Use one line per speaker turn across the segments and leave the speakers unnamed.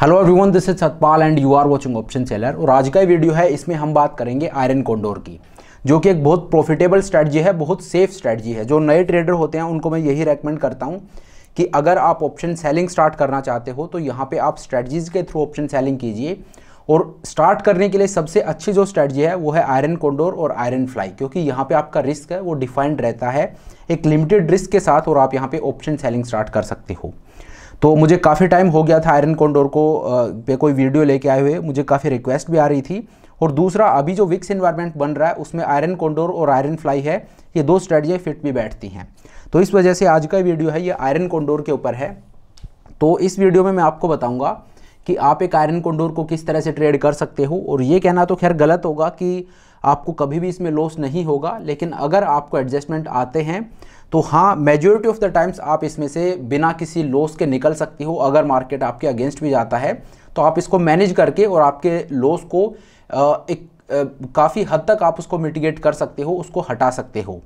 Hello everyone this is Satpal and you are watching option seller और आज का video है इसमें हम बात करेंगे आयरन कॉन्डोर की जो कि एक बहुत प्रॉफिटेबल स्ट्रैटजी है बहुत सेफ स्ट्रैटजी है जो नए ट्रेडर होते हैं उनको मैं यही रेकमेंड करता हूँ कि अगर आप ऑप्शन सेलिंग स्टार्ट करना चाहते हो तो यहाँ पर आप स्ट्रैटजीज के थ्रू ऑप्शन सेलिंग कीजिए और स्टार्ट करने के लिए सबसे अच्छी जो स्ट्रैटजी है वो है आयरन कॉन्डोर और आयरन फ्लाई क्योंकि यहाँ पर आपका रिस्क है वो डिफाइंड रहता है एक लिमिटेड रिस्क के साथ और आप यहाँ पर ऑप्शन सेलिंग स्टार्ट कर सकते हो तो मुझे काफ़ी टाइम हो गया था आयरन कॉन्डोर को पे कोई वीडियो लेके आए हुए मुझे काफ़ी रिक्वेस्ट भी आ रही थी और दूसरा अभी जो विक्स इन्वायरमेंट बन रहा है उसमें आयरन कॉन्डोर और आयरन फ्लाई है ये दो स्ट्रेटजी फिट भी बैठती हैं तो इस वजह से आज का वीडियो है ये आयरन कॉन्डोर के ऊपर है तो इस वीडियो में मैं आपको बताऊँगा कि आप एक आयरन कॉन्डोर को किस तरह से ट्रेड कर सकते हो और ये कहना तो खैर गलत होगा कि आपको कभी भी इसमें लॉस नहीं होगा लेकिन अगर आपको एडजस्टमेंट आते हैं तो हाँ मेजोरिटी ऑफ द टाइम्स आप इसमें से बिना किसी लॉस के निकल सकती हो अगर मार्केट आपके अगेंस्ट भी जाता है तो आप इसको मैनेज करके और आपके लॉस को एक काफ़ी हद तक आप उसको मिटिगेट कर सकते हो उसको हटा सकते हो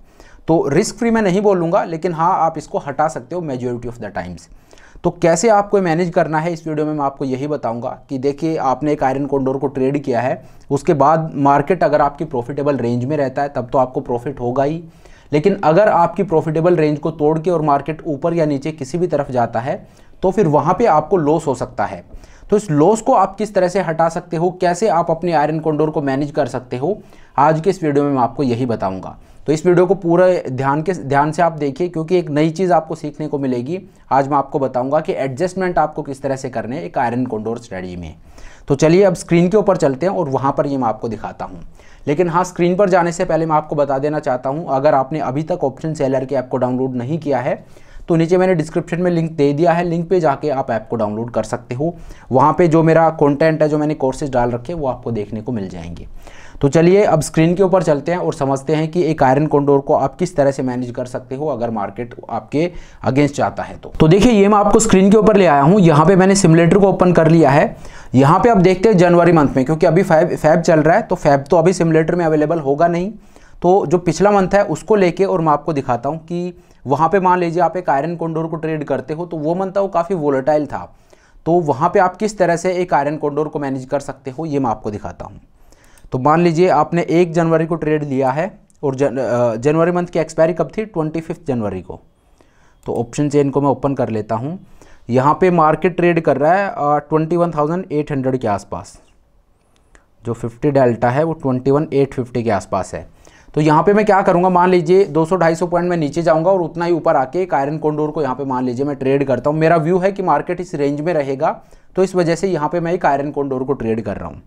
तो रिस्क फ्री मैं नहीं बोलूँगा लेकिन हाँ आप इसको हटा सकते हो मेजोरिटी ऑफ द टाइम्स तो कैसे आपको मैनेज करना है इस वीडियो में मैं आपको यही बताऊंगा कि देखिए आपने एक आयरन कॉन्डोर को ट्रेड किया है उसके बाद मार्केट अगर आपकी प्रॉफिटेबल रेंज में रहता है तब तो आपको प्रॉफिट होगा ही लेकिन अगर आपकी प्रॉफिटेबल रेंज को तोड़ के और मार्केट ऊपर या नीचे किसी भी तरफ जाता है तो फिर वहाँ पे आपको लॉस हो सकता है तो इस लॉस को आप किस तरह से हटा सकते हो कैसे आप अपने आयरन कॉन्डोर को मैनेज कर सकते हो आज के इस वीडियो में मैं आपको यही बताऊंगा तो इस वीडियो को पूरा ध्यान के ध्यान से आप देखिए क्योंकि एक नई चीज़ आपको सीखने को मिलेगी आज मैं आपको बताऊंगा कि एडजस्टमेंट आपको किस तरह से करने एक आयरन कॉन्डोर स्ट्रेटजी में तो चलिए अब स्क्रीन के ऊपर चलते हैं और वहाँ पर ये मैं आपको दिखाता हूँ लेकिन हाँ स्क्रीन पर जाने से पहले मैं आपको बता देना चाहता हूँ अगर आपने अभी तक ऑप्शन सेलर के ऐप को डाउनलोड नहीं किया है तो नीचे मैंने डिस्क्रिप्शन में लिंक दे दिया है लिंक पे जाके आप ऐप को डाउनलोड कर सकते हो वहाँ पे जो मेरा कंटेंट है जो मैंने कोर्सेज डाल रखे हैं वो आपको देखने को मिल जाएंगे तो चलिए अब स्क्रीन के ऊपर चलते हैं और समझते हैं कि एक आयरन कॉन्डोर को आप किस तरह से मैनेज कर सकते हो अगर मार्केट आपके अगेंस्ट जाता है तो तो देखिए ये मैं आपको स्क्रीन के ऊपर ले आया हूँ यहाँ पे मैंने सिमुलेटर को ओपन कर लिया है यहाँ पे आप देखते हैं जनवरी मंथ में क्योंकि अभी फैब फैब चल रहा है तो फैब तो अभी सिमुलेटर में अवेलेबल होगा नहीं तो जो पिछला मंथ है उसको लेके और मैं आपको दिखाता हूँ कि वहाँ पर मान लीजिए आप एक आयरन कॉन्डोर को ट्रेड करते हो तो वो मंथ था वो काफ़ी वोलेटाइल था तो वहाँ पर आप किस तरह से एक आयरन कॉन्डोर को मैनेज कर सकते हो ये मैं आपको दिखाता हूँ तो मान लीजिए आपने एक जनवरी को ट्रेड लिया है और जन, जनवरी मंथ की एक्सपायरी कब थी ट्वेंटी फिफ्थ जनवरी को तो ऑप्शन चेन को मैं ओपन कर लेता हूँ यहाँ पे मार्केट ट्रेड कर रहा है twenty one thousand eight hundred के आसपास जो फिफ्टी डेल्टा है वो ट्वेंटी वन एट फिफ्टी के आसपास है तो यहाँ पे मैं क्या करूँगा मान लीजिए 200-250 पॉइंट में नीचे जाऊँगा और उतना ही ऊपर आके एक आयरन कोंडोर को यहाँ पे मान लीजिए मैं ट्रेड करता हूँ मेरा व्यू है कि मार्केट इस रेंज में रहेगा तो इस वजह से यहाँ पे मैं एक आयरन कोंडोर को ट्रेड कर रहा हूँ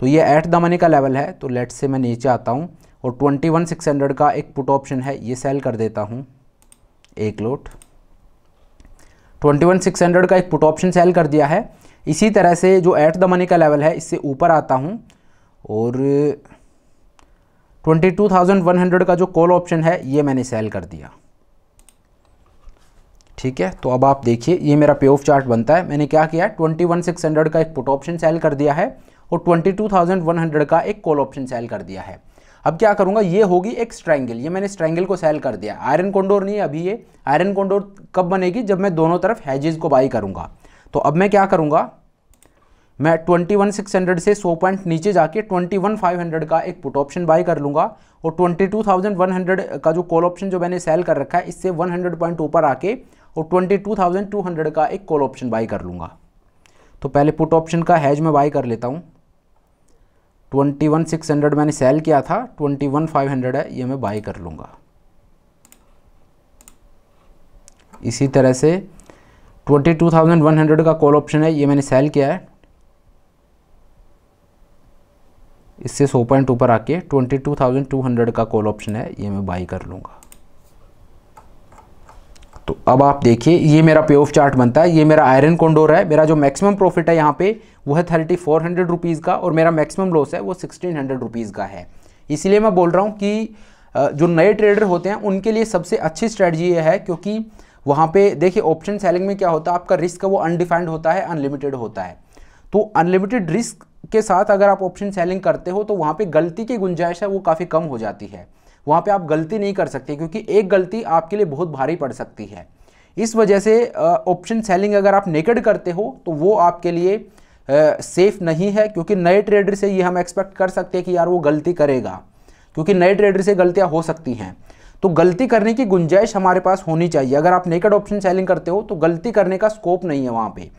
तो ये एट द मनी का लेवल है तो लेट से मैं नीचे आता हूँ और ट्वेंटी वन सिक्स हंड्रेड का एक पुट ऑप्शन है ये सेल कर देता हूँ एक lot twenty one six hundred का एक पुट ऑप्शन सेल कर दिया है इसी तरह से जो एट द मनी का लेवल है इससे ऊपर आता हूँ और twenty two thousand one hundred का जो कॉल ऑप्शन है ये मैंने सेल कर दिया ठीक है तो अब आप देखिए ये मेरा पे ऑफ चार्ट बनता है मैंने क्या किया ट्वेंटी वन सिक्स हंड्रेड का एक पुट ऑप्शन सेल कर दिया है और 22,100 का एक कॉल ऑप्शन सेल कर दिया है अब क्या करूँगा ये होगी एक स्ट्रैंगल ये मैंने स्ट्रैंगल को सेल कर दिया आयरन कॉन्डोर नहीं अभी ये आयरन कॉन्डोर कब बनेगी जब मैं दोनों तरफ हैजेज को बाई करूँगा तो अब मैं क्या करूँगा मैं 21,600 से 100 पॉइंट नीचे जाके 21,500 का एक पुट ऑप्शन बाय कर लूँगा और 22,100 का जो कॉल ऑप्शन जो मैंने सेल कर रखा है इससे 100 पॉइंट ऊपर आके और 22,200 का एक कॉल ऑप्शन बाय कर लूँगा तो पहले पुट ऑप्शन का हैज मैं बाय कर लेता हूँ ट्वेंटी वन सिक्स हंड्रेड मैंने सेल किया था ट्वेंटी वन फाइव हंड्रेड है ये मैं बाई कर लूँगा इसी तरह से twenty two thousand one hundred का कॉल ऑप्शन है ये मैंने सेल किया है इससे सौ पॉइंट ऊपर आके twenty two thousand two hundred का कॉल ऑप्शन है ये मैं बाई कर लूँगा तो अब आप देखिए ये मेरा पे ऑफ चार्ट बनता है ये मेरा आयरन कॉन्डोर है मेरा जो मैक्सिमम प्रॉफिट है यहाँ पे वो है थर्टी फोर हंड्रेड रुपीज़ का और मेरा मैक्सिमम लॉस है वो सिक्सटीन हंड्रेड रुपीज़ का है इसलिए मैं बोल रहा हूँ कि जो नए ट्रेडर होते हैं उनके लिए सबसे अच्छी स्ट्रैटी ये है क्योंकि वहाँ पे देखिए ऑप्शन सेलिंग में क्या होता है आपका रिस्क है वो अनडिफाइंड होता है अनलिमिटेड होता है तो अनलिमिटेड रिस्क के साथ अगर आप ऑप्शन सेलिंग करते हो तो वहाँ पर गलती की गुंजाइश है वो काफ़ी कम हो जाती है वहाँ पे आप गलती नहीं कर सकते क्योंकि एक गलती आपके लिए बहुत भारी पड़ सकती है इस वजह से ऑप्शन सेलिंग अगर आप नेकेड करते हो तो वो आपके लिए सेफ़ नहीं है क्योंकि नए ट्रेडर से ये हम एक्सपेक्ट कर सकते हैं कि यार वो गलती करेगा क्योंकि नए ट्रेडर से गलतियाँ हो सकती हैं तो गलती करने की गुंजाइश हमारे पास होनी चाहिए अगर आप नेकड ऑप्शन सेलिंग करते हो तो गलती करने का स्कोप नहीं है वहाँ पर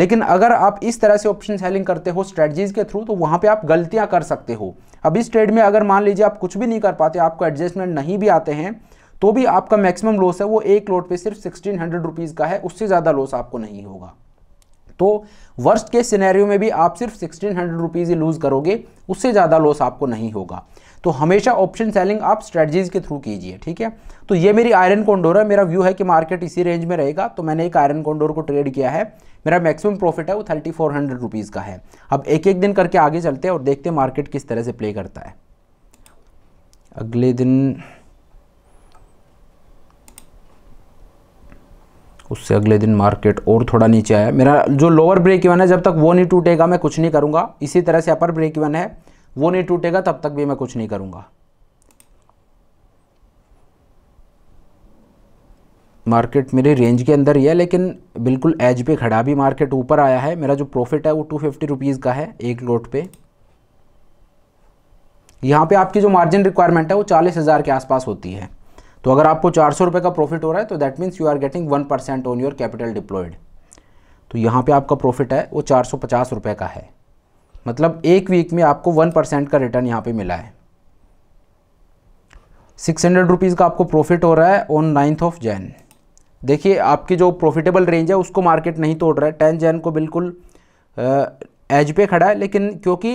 लेकिन अगर आप इस तरह से ऑप्शन सेलिंग करते हो स्ट्रेटजीज के थ्रू तो वहां पे आप गलतियां कर सकते हो अब इस ट्रेड में अगर मान लीजिए आप कुछ भी नहीं कर पाते आपको एडजस्टमेंट नहीं भी आते हैं तो भी आपका मैक्सिमम लॉस है वो एक लोट पे सिर्फ सिक्सटीन हंड्रेड रुपीज़ का है उससे ज़्यादा लॉस आपको नहीं होगा तो वर्स्ट के सिनेरियो में भी आप सिर्फ सिक्सटीन हंड्रेड रुपीज़ ही लूज़ करोगे उससे ज़्यादा लॉस आपको नहीं होगा तो हमेशा ऑप्शन सेलिंग आप स्ट्रेटजीज के थ्रू कीजिए ठीक है तो ये मेरी आयरन कॉन्डोर है मेरा व्यू है कि मार्केट इसी रेंज में रहेगा तो मैंने एक आयरन कॉन्डोर को ट्रेड किया है मेरा मैक्सिमम प्रॉफिट है वो थर्टी फोर हंड्रेड रुपीज़ का है अब एक एक दिन करके आगे चलते हैं और देखते हैं मार्केट किस तरह से प्ले करता है अगले दिन उससे अगले दिन मार्केट और थोड़ा नीचे आया मेरा जो लोअर ब्रेक इवन है जब तक वो नहीं टूटेगा मैं कुछ नहीं करूँगा इसी तरह से अपर ब्रेक इवन है वो नहीं टूटेगा तब तक भी मैं कुछ नहीं करूँगा मार्केट मेरे रेंज के अंदर ही है लेकिन बिल्कुल एज पे खड़ा भी मार्केट ऊपर आया है मेरा जो प्रॉफिट है वो टू फिफ्टी रुपीज़ का है एक लोट पे यहाँ पे आपकी जो मार्जिन रिक्वायरमेंट है वो चालीस हज़ार के आसपास होती है तो अगर आपको चार सौ रुपये का प्रॉफिट हो रहा है तो that means you are getting one percent on your capital deployed तो यहाँ पे आपका प्रॉफिट है वो चार सौ पचास रुपये का है मतलब एक वीक में आपको वन परसेंट का रिटर्न यहाँ पर मिला है सिक्स हंड्रेड रुपीज़ का आपको प्रॉफिट हो रहा है ऑन नाइन्थ ऑफ जैन देखिए आपकी जो प्रॉफिटेबल रेंज है उसको मार्केट नहीं तोड़ रहा है टेन जैन को बिल्कुल एज पे खड़ा है लेकिन क्योंकि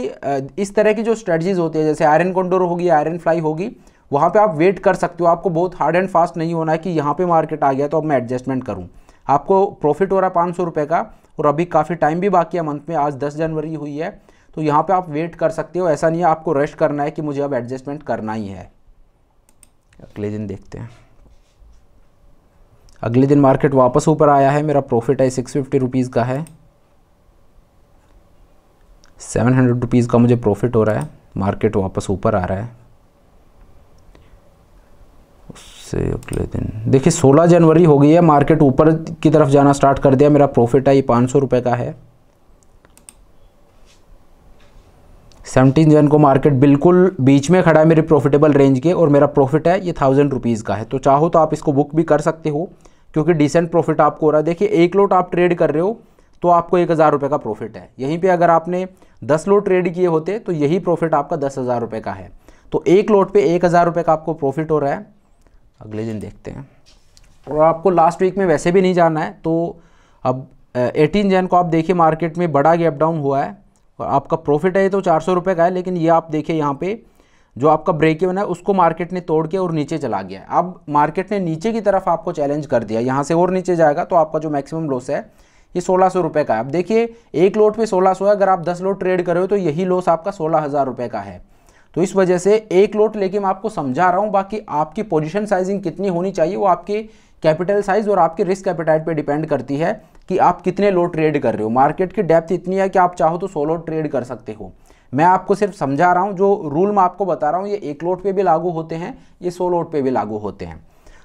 इस तरह की जो स्ट्रेटजीज होती है जैसे आयरन कॉन्डोर होगी आयरन फ्लाई होगी वहाँ पे आप वेट कर सकते हो आपको बहुत हार्ड एंड फास्ट नहीं होना है कि यहाँ पे मार्केट आ गया तो अब मैं एडजस्टमेंट करूँ आपको प्रॉफिट हो रहा है पाँच सौ का और अभी काफ़ी टाइम भी बाकी है मंथ में आज दस जनवरी हुई है तो यहाँ पे आप वेट कर सकते हो ऐसा नहीं है आपको रेस्ट करना है कि मुझे अब एडजस्टमेंट करना ही है अगले दिन देखते हैं अगले दिन मार्केट वापस ऊपर आया है मेरा प्रॉफिट है सिक्स फिफ्टी रुपीज़ का है सेवन हंड्रेड रुपीज़ का मुझे प्रॉफिट हो रहा है मार्केट वापस ऊपर आ रहा है उससे अगले दिन देखिए सोलह जनवरी हो गई है मार्केट ऊपर की तरफ जाना स्टार्ट कर दिया मेरा प्रॉफिट है ये पाँच सौ रुपये का है सेवनटीन जन को मार्केट बिल्कुल बीच में खड़ा है मेरे प्रॉफिटेबल रेंज के और मेरा प्रॉफिट है ये थाउजेंड रुपीज़ का है तो चाहो तो आप इसको बुक भी कर सकते हो क्योंकि डिसेंट प्रॉफिट आपको हो रहा है देखिए एक लोट आप ट्रेड कर रहे हो तो आपको एक हज़ार रुपये का प्रॉफिट है यहीं पे अगर आपने दस लोट ट्रेड किए होते तो यही प्रॉफिट आपका दस हज़ार रुपये का है तो एक लोट पे एक हज़ार रुपये का आपको प्रॉफिट हो रहा है अगले दिन देखते हैं और आपको लास्ट वीक में वैसे भी नहीं जाना है तो अब एटीन जैन को आप देखिए मार्केट में बड़ा गैप डाउन हुआ है और आपका प्रॉफिट है तो चार सौ रुपये का है लेकिन ये आप देखिए यहाँ पे जो आपका ब्रेक इवन है उसको मार्केट ने तोड़ के और नीचे चला गया अब मार्केट ने नीचे की तरफ आपको चैलेंज कर दिया यहाँ से और नीचे जाएगा तो आपका जो मैक्सिमम लॉस है ये सोलह सौ रुपये का है अब देखिए एक लोट पे सोलह सौ है अगर आप दस लोट ट्रेड कर रहे हो तो यही लॉस आपका सोलह हज़ार रुपये का है तो इस वजह से एक लोट लेके मैं आपको समझा रहा हूँ बाकी आपकी पोजिशन साइजिंग कितनी होनी चाहिए वो आपके कैपिटल साइज और आपके रिस्क कैपिटाइट पे डिपेंड करती है कि आप कितने लो ट्रेड कर रहे हो मार्केट की डेप्थ इतनी है कि आप चाहो तो सोलो ट्रेड कर सकते हो मैं आपको सिर्फ समझा रहा हूँ जो रूल मैं आपको बता रहा हूँ ये एक लोट पे भी लागू होते हैं ये सो लोट पे भी लागू होते हैं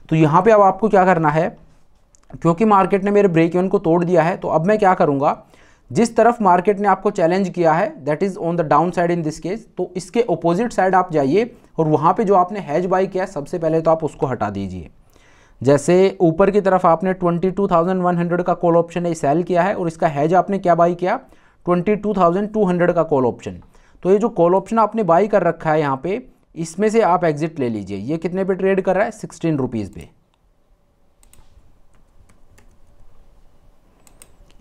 तो यहाँ पे अब आपको क्या करना है क्योंकि मार्केट ने मेरे ब्रेक इवन को तोड़ दिया है तो अब मैं क्या करूँगा जिस तरफ मार्केट ने आपको चैलेंज किया है that is on the down side in this case तो इसके अपोजिट साइड आप जाइए और वहाँ पर जो आपने हैज बाई किया सबसे पहले तो आप उसको हटा दीजिए जैसे ऊपर की तरफ आपने 22,100 का कॉल ऑप्शन सेल किया है और इसका हैज आपने क्या बाई किया 22,200 का कॉल ऑप्शन तो ये जो कॉल ऑप्शन आपने बाई कर रखा है यहाँ पे इसमें से आप एग्जिट ले लीजिए ये कितने पे ट्रेड कर रहा है सिक्सटीन रुपीज़ पे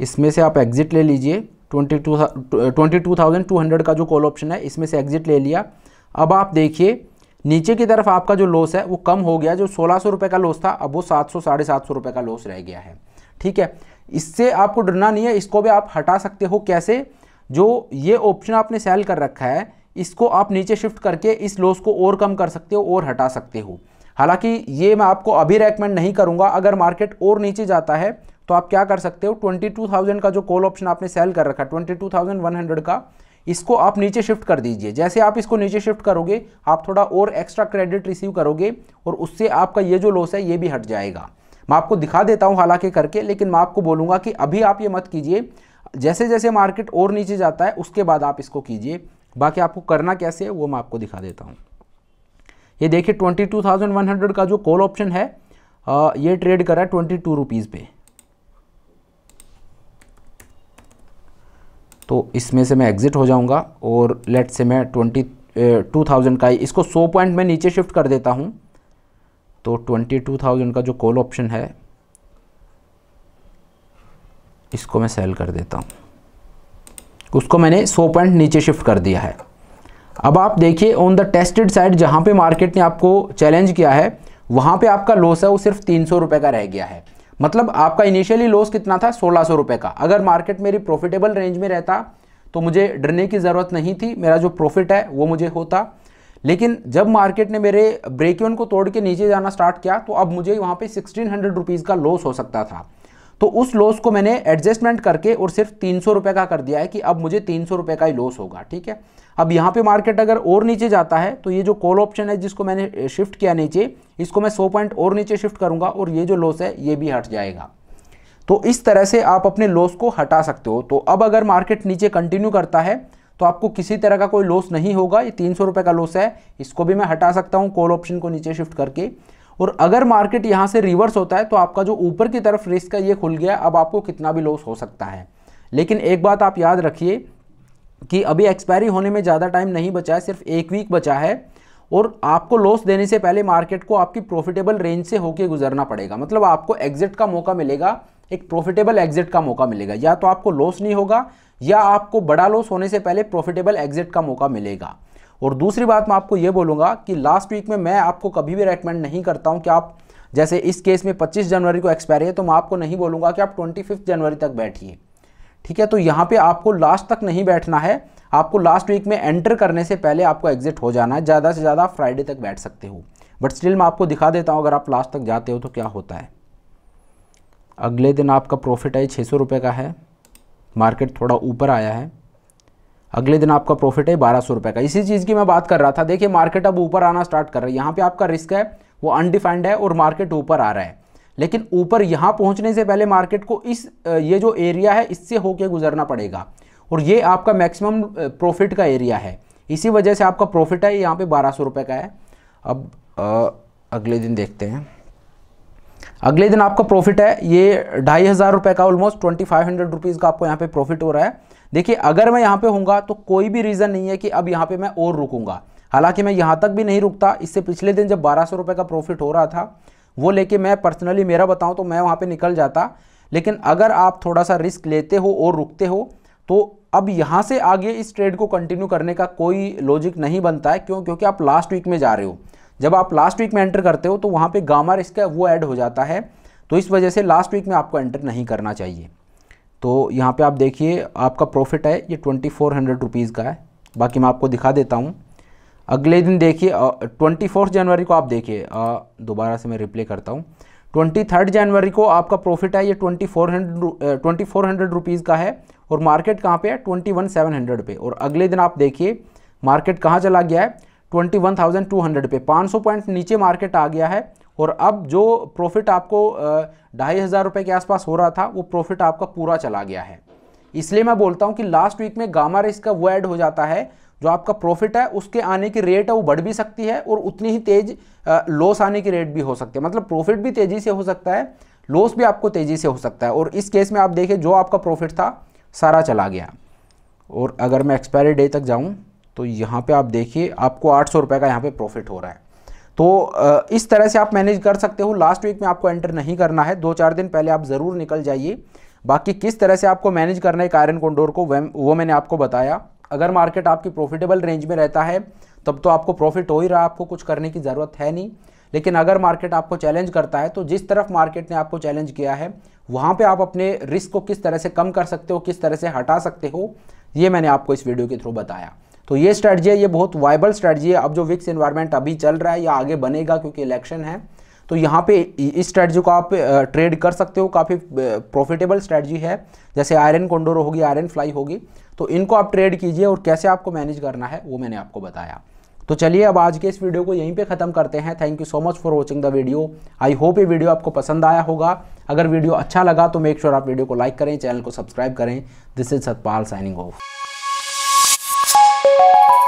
इसमें से आप एग्जिट ले लीजिए twenty two twenty two thousand two hundred का जो कॉल ऑप्शन है इसमें से एग्जिट ले लिया अब आप देखिए नीचे की तरफ आपका जो लॉस है वो कम हो गया जो सोलह सौ रुपए का लॉस था अब वो सात सौ साढ़े सात सौ रुपए का लॉस रह गया है ठीक है इससे आपको डरना नहीं है इसको भी आप हटा सकते हो कैसे जो ये ऑप्शन आपने सेल कर रखा है इसको आप नीचे शिफ्ट करके इस लॉस को और कम कर सकते हो और हटा सकते हो हालांकि ये मैं आपको अभी रेकमेंड नहीं करूंगा अगर मार्केट और नीचे जाता है तो आप क्या कर सकते हो 22,000 का जो कॉल ऑप्शन आपने सेल कर रखा है 22,100 का इसको आप नीचे शिफ्ट कर दीजिए जैसे आप इसको नीचे शिफ्ट करोगे आप थोड़ा और एक्स्ट्रा क्रेडिट रिसीव करोगे और उससे आपका ये जो लॉस है ये भी हट जाएगा मैं आपको दिखा देता हूँ हालांकि करके लेकिन मैं आपको बोलूँगा कि अभी आप ये मत कीजिए जैसे जैसे मार्केट और नीचे जाता है उसके बाद आप इसको कीजिए बाकी आपको करना कैसे है वो मैं आपको दिखा देता हूँ ये देखिए 22,100 का जो कॉल ऑप्शन है ये ट्रेड करा है ट्वेंटी टू रुपीज़ पे तो इसमें से मैं एग्ज़िट हो जाऊँगा और लेट से मैं ट्वेंटी टू थाउजेंड का ही इसको सौ पॉइंट में नीचे शिफ्ट कर देता हूँ तो ट्वेंटी टू थाउजेंड का जो कॉल ऑप्शन है इसको मैं सेल कर देता हूँ उसको मैंने सौ पॉइंट नीचे शिफ्ट कर दिया है अब आप देखिए ऑन द टेस्टेड साइड जहाँ पे मार्केट ने आपको चैलेंज किया है वहाँ पे आपका लॉस है वो सिर्फ तीन सौ रुपये का रह गया है मतलब आपका इनिशियली लॉस कितना था सोलह सौ रुपये का अगर मार्केट मेरी प्रॉफिटेबल रेंज में रहता तो मुझे डरने की ज़रूरत नहीं थी मेरा जो प्रॉफिट है वो मुझे होता लेकिन जब मार्केट ने मेरे ब्रेक इवन को तोड़ के नीचे जाना स्टार्ट किया तो अब मुझे वहाँ पे सिक्सटीन हंड्रेड रुपीज़ का लॉस हो सकता था तो उस लॉस को मैंने एडजस्टमेंट करके और सिर्फ तीन सौ का कर दिया है कि अब मुझे तीन सौ का ही लॉस होगा ठीक है अब यहाँ पे मार्केट अगर और नीचे जाता है तो ये जो कॉल ऑप्शन है जिसको मैंने शिफ्ट किया नीचे इसको मैं 100 पॉइंट और नीचे शिफ्ट करूँगा और ये जो लॉस है ये भी हट जाएगा तो इस तरह से आप अपने लॉस को हटा सकते हो तो अब अगर मार्केट नीचे कंटिन्यू करता है तो आपको किसी तरह का कोई लॉस नहीं होगा ये तीन सौ का लॉस है इसको भी मैं हटा सकता हूँ कॉल ऑप्शन को नीचे शिफ्ट करके और अगर मार्केट यहाँ से रिवर्स होता है तो आपका जो ऊपर की तरफ रिस्क है ये खुल गया अब आपको कितना भी लॉस हो सकता है लेकिन एक बात आप याद रखिए कि अभी एक्सपायरी होने में ज़्यादा टाइम नहीं बचा है सिर्फ एक वीक बचा है और आपको लॉस देने से पहले मार्केट को आपकी प्रॉफिटेबल रेंज से होके गुजरना पड़ेगा मतलब आपको एग्जिट का मौका मिलेगा एक प्रॉफिटेबल एग्जिट का मौका मिलेगा या तो आपको लॉस नहीं होगा या आपको बड़ा लॉस होने से पहले प्रॉफिटेबल एग्जिट का मौका मिलेगा और दूसरी बात मैं आपको ये बोलूँगा कि लास्ट वीक में मैं आपको कभी भी रेकमेंड नहीं करता हूँ कि आप जैसे इस केस में 25 जनवरी को एक्सपायरी है तो मैं आपको नहीं बोलूँगा कि आप 25 जनवरी तक बैठिए ठीक है तो यहाँ पे आपको लास्ट तक नहीं बैठना है आपको लास्ट वीक में एंटर करने से पहले आपको एग्जिट हो जाना है ज़्यादा से ज़्यादा फ्राइडे तक बैठ सकते हो बट स्टिल मैं आपको दिखा देता हूँ अगर आप लास्ट तक जाते हो तो क्या होता है अगले दिन आपका प्रॉफिट आई छः सौ रुपये का है मार्केट थोड़ा ऊपर आया है अगले दिन आपका प्रॉफिट है बारह सौ रुपये का इसी चीज़ की मैं बात कर रहा था देखिए मार्केट अब ऊपर आना स्टार्ट कर रहा है यहाँ पे आपका रिस्क है वो अनडिफाइंड है और मार्केट ऊपर आ रहा है लेकिन ऊपर यहाँ पहुँचने से पहले मार्केट को इस ये जो एरिया है इससे होके गुजरना पड़ेगा और ये आपका मैक्सिमम प्रॉफिट का एरिया है इसी वजह से आपका प्रॉफिट है यहाँ पर बारह सौ रुपये का है अब आ, अगले दिन देखते हैं अगले दिन आपका प्रॉफिट है ये ढाई हज़ार रुपये का almost twenty five hundred rupees का आपको यहाँ पे प्रॉफिट हो रहा है देखिए अगर मैं यहाँ पे होऊंगा तो कोई भी रीज़न नहीं है कि अब यहाँ पे मैं और रुकूंगा हालांकि मैं यहाँ तक भी नहीं रुकता इससे पिछले दिन जब बारह सौ रुपये का प्रॉफिट हो रहा था वो लेके मैं पर्सनली मेरा बताऊँ तो मैं वहाँ पर निकल जाता लेकिन अगर आप थोड़ा सा रिस्क लेते हो और रुकते हो तो अब यहाँ से आगे इस ट्रेड को कंटिन्यू करने का कोई लॉजिक नहीं बनता है क्यों क्योंकि आप लास्ट वीक में जा रहे हो जब आप लास्ट वीक में एंटर करते हो तो वहाँ पे रिस्क इसका वो ऐड हो जाता है तो इस वजह से लास्ट वीक में आपको एंटर नहीं करना चाहिए तो यहाँ पे आप देखिए आपका प्रॉफिट है ये ट्वेंटी फोर हंड्रेड रुपीज़ का है बाकी मैं आपको दिखा देता हूँ अगले दिन देखिए ट्वेंटी फोर्थ जनवरी को आप देखिए दोबारा से मैं रिप्ले करता हूँ ट्वेंटी थर्ड जनवरी को आपका प्रॉफिट है ये twenty four hundred twenty four hundred rupees का है और मार्केट कहाँ पर है ट्वेंटी वन सेवन हंड्रेड पे और अगले दिन आप देखिए मार्केट कहाँ चला गया है twenty one thousand two hundred पे पाँच सौ पॉइंट नीचे मार्केट आ गया है और अब जो प्रॉफिट आपको ढाई हज़ार रुपये के आसपास हो रहा था वो प्रॉफिट आपका पूरा चला गया है इसलिए मैं बोलता हूँ कि लास्ट वीक में गामा रिस्क का वो ऐड हो जाता है जो आपका प्रॉफिट है उसके आने की रेट है वो बढ़ भी सकती है और उतनी ही तेज लॉस आने की रेट भी हो सकती है मतलब प्रॉफिट भी तेज़ी से हो सकता है लॉस भी आपको तेज़ी से हो सकता है और इस केस में आप देखिए जो आपका प्रॉफिट था सारा चला गया और अगर मैं एक्सपायरी डे तक जाऊँ तो यहाँ पे आप देखिए आपको आठ सौ रुपये का यहाँ पे प्रॉफिट हो रहा है तो इस तरह से आप मैनेज कर सकते हो लास्ट वीक में आपको एंटर नहीं करना है दो चार दिन पहले आप ज़रूर निकल जाइए बाकी किस तरह से आपको मैनेज करना है कारन कोंडोर को वो मैंने आपको बताया अगर मार्केट आपकी प्रॉफिटेबल रेंज में रहता है तब तो आपको प्रॉफिट हो ही रहा आपको कुछ करने की ज़रूरत है नहीं लेकिन अगर मार्केट आपको चैलेंज करता है तो जिस तरफ मार्केट ने आपको चैलेंज किया है वहाँ पे आप अपने रिस्क को किस तरह से कम कर सकते हो किस तरह से हटा सकते हो ये मैंने आपको इस वीडियो के थ्रू बताया तो ये स्ट्रैटजी है ये बहुत वाइबल स्ट्रैटजी है अब जो विक्स इन्वायरमेंट अभी चल रहा है या आगे बनेगा क्योंकि इलेक्शन है तो यहाँ पे इस स्ट्रैटजी को आप ट्रेड कर सकते हो काफ़ी प्रॉफिटेबल स्ट्रैटी है जैसे आयरन कोंडोरो होगी आयरन फ्लाई होगी तो इनको आप ट्रेड कीजिए और कैसे आपको मैनेज करना है वो मैंने आपको बताया तो चलिए अब आज के इस वीडियो को यहीं पे ख़त्म करते हैं thank you so much for watching the video I hope ये वीडियो आपको पसंद आया होगा अगर वीडियो अच्छा लगा तो मेक श्योर sure आप वीडियो को लाइक करें चैनल को सब्सक्राइब करें this is Satpal signing off Thank you.